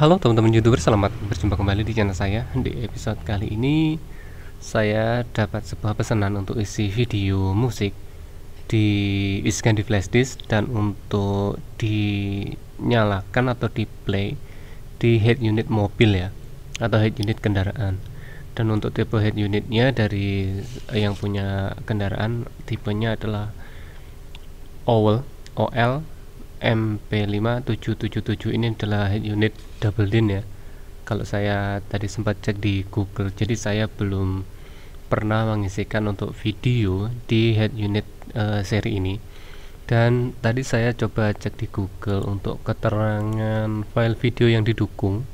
Halo teman-teman youtuber, selamat berjumpa kembali di channel saya Di episode kali ini Saya dapat sebuah pesanan untuk isi video musik di Diisikan di flash disk Dan untuk dinyalakan atau di play Di head unit mobil ya Atau head unit kendaraan Dan untuk tipe head unitnya dari yang punya kendaraan Tipenya adalah OL, OL MP5777 ini adalah head unit double DIN ya kalau saya tadi sempat cek di Google jadi saya belum pernah mengisikan untuk video di head unit uh, seri ini dan tadi saya coba cek di Google untuk keterangan file video yang didukung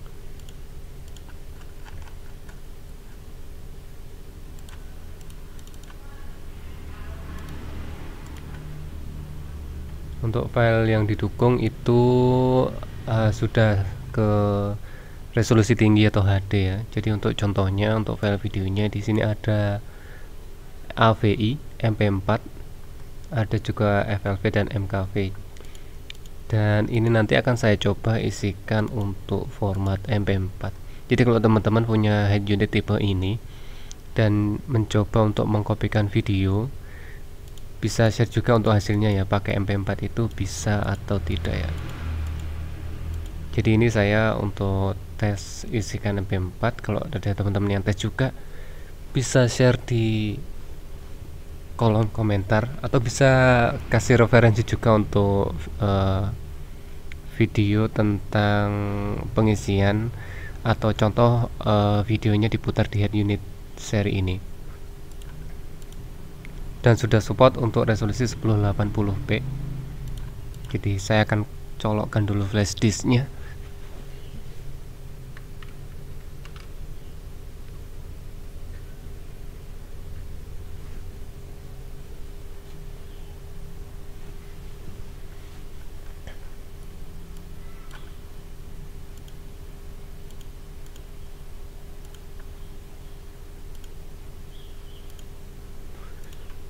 untuk file yang didukung itu uh, sudah ke resolusi tinggi atau HD ya. Jadi untuk contohnya untuk file videonya di sini ada AVI, MP4, ada juga FLV dan MKV. Dan ini nanti akan saya coba isikan untuk format MP4. Jadi kalau teman-teman punya head unit tipe ini dan mencoba untuk mengkopikan video, bisa share juga untuk hasilnya ya pakai MP4 itu bisa atau tidak ya jadi ini saya untuk tes isikan MP4 kalau ada teman-teman yang tes juga bisa share di kolom komentar atau bisa kasih referensi juga untuk uh, video tentang pengisian atau contoh uh, videonya diputar di head unit seri ini dan sudah support untuk resolusi 1080p jadi saya akan colokkan dulu flashdisknya.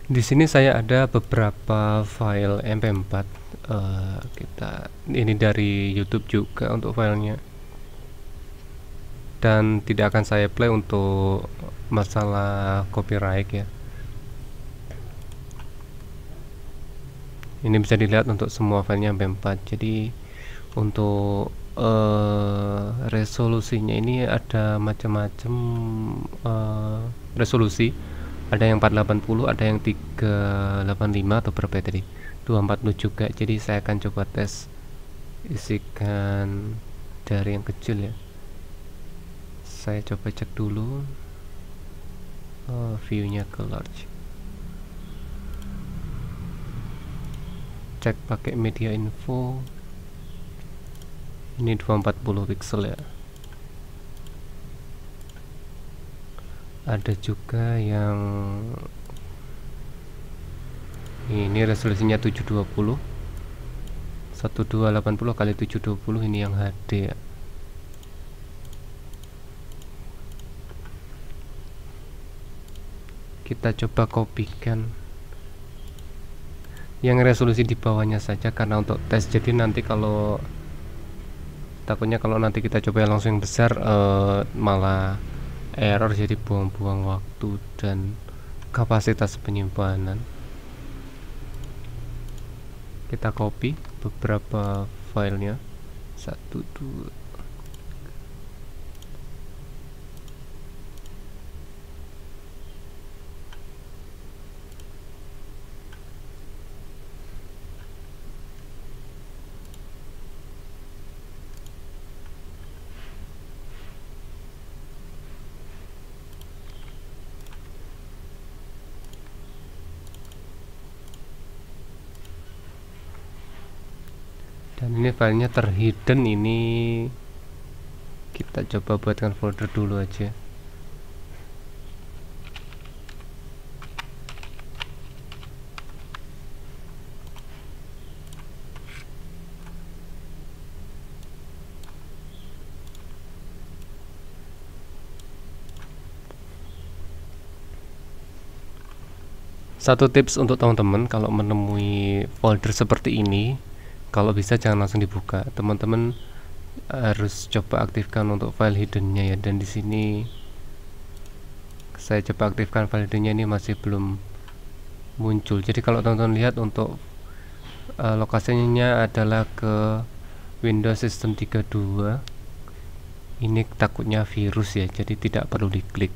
di sini saya ada beberapa file mp4 uh, eh, kita ini dari YouTube juga untuk filenya dan tidak akan saya play untuk masalah copyright ya ini bisa dilihat untuk semua filenya mp4 jadi untuk uh, resolusinya ini ada macam-macam uh, resolusi ada yang 480 ada yang 385 atau berapa ya tadi 240 juga jadi saya akan coba tes isikan dari yang kecil ya saya coba cek dulu oh, viewnya ke large cek pakai media info ini 240 pixel ya ada juga yang ini resolusinya 720 1280 kali 720 ini yang HD kita coba kopikan yang resolusi di bawahnya saja karena untuk tes jadi nanti kalau takutnya kalau nanti kita coba yang langsung yang besar uh, malah error jadi buang-buang waktu dan kapasitas penyimpanan kita copy beberapa filenya satu dua dan ini filenya terhidden ini kita coba buatkan folder dulu aja Satu tips untuk teman-teman kalau menemui folder seperti ini, kalau bisa jangan langsung dibuka teman-teman harus coba aktifkan untuk file hiddennya ya dan di sini saya coba aktifkan file hiddennya ini masih belum muncul jadi kalau teman-teman lihat untuk uh, lokasinya adalah ke Windows System 32 ini takutnya virus ya jadi tidak perlu diklik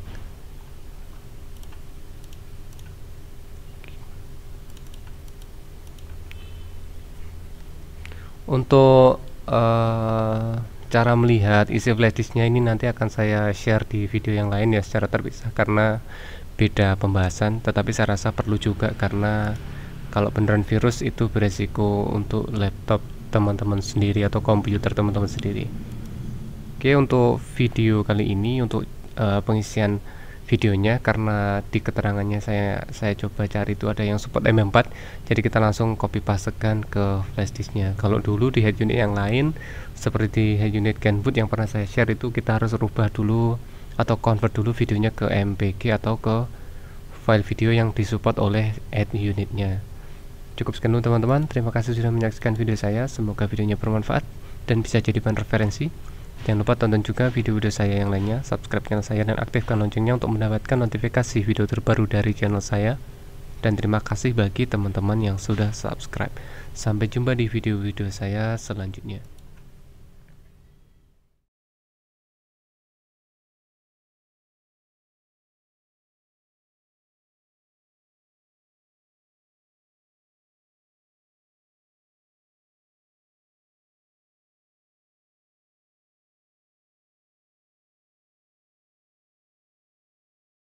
untuk uh, cara melihat isi flashdisknya ini nanti akan saya share di video yang lain ya secara terpisah karena beda pembahasan tetapi saya rasa perlu juga karena kalau beneran virus itu beresiko untuk laptop teman-teman sendiri atau komputer teman-teman sendiri oke untuk video kali ini untuk uh, pengisian videonya karena di keterangannya saya saya coba cari itu ada yang support M4 jadi kita langsung copy pastekan ke flashdisknya kalau dulu di head unit yang lain seperti di head unit Kenwood yang pernah saya share itu kita harus rubah dulu atau convert dulu videonya ke MPG atau ke file video yang disupport oleh head unitnya cukup sekian dulu teman-teman terima kasih sudah menyaksikan video saya semoga videonya bermanfaat dan bisa jadi bahan referensi Jangan lupa tonton juga video-video saya yang lainnya, subscribe channel saya dan aktifkan loncengnya untuk mendapatkan notifikasi video terbaru dari channel saya. Dan terima kasih bagi teman-teman yang sudah subscribe. Sampai jumpa di video-video saya selanjutnya.